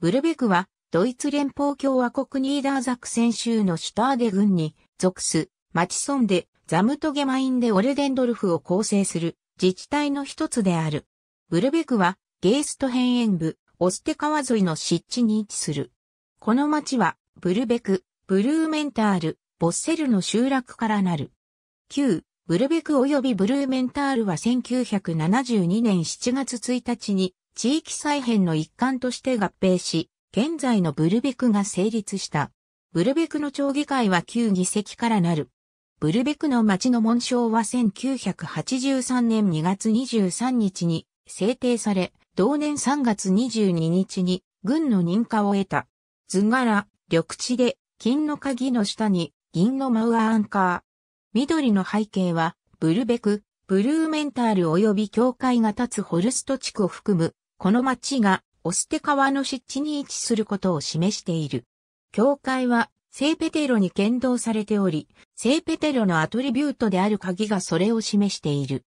ブルベクは、ドイツ連邦共和国ニーダーザクセン州のシュターデ郡に属す、マチソンで、ザムトゲマインでオルデンドルフを構成する自治体の一つである。ブルベクは、ゲースト辺縁部、オステ川沿いの湿地に位置する。この町は、ブルベク、ブルーメンタール、ボッセルの集落からなる。旧、ブルベク及びブルーメンタールは1972年7月1日に地域再編の一環として合併し、現在のブルベクが成立した。ブルベクの町議会は旧議席からなる。ブルベクの町の紋章は1983年2月23日に制定され、同年3月22日に軍の認可を得た。図柄、緑地で、金の鍵の下に銀のマウアアンカー。緑の背景は、ブルベク、ブルーメンタール及び教会が立つホルスト地区を含むこの町がオステ川の湿地に位置することを示している。教会は聖ペテロに剣道されており、聖ペテロのアトリビュートである鍵がそれを示している。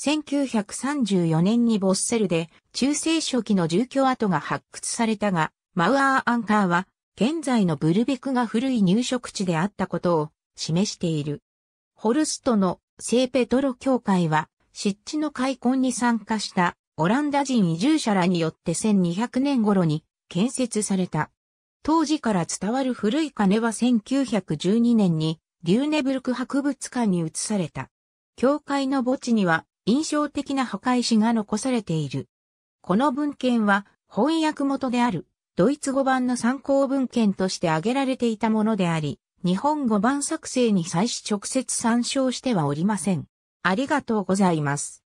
1934年にボッセルで中世初期の住居跡が発掘されたが、マウアーアンカーは現在のブルベクが古い入植地であったことを示している。ホルストの聖ペトロ教会は湿地の開墾に参加したオランダ人移住者らによって1200年頃に建設された。当時から伝わる古い鐘は1912年にリューネブルク博物館に移された。教会の墓地には印象的な墓石が残されている。この文献は翻訳元であるドイツ語版の参考文献として挙げられていたものであり、日本語版作成に際し直接参照してはおりません。ありがとうございます。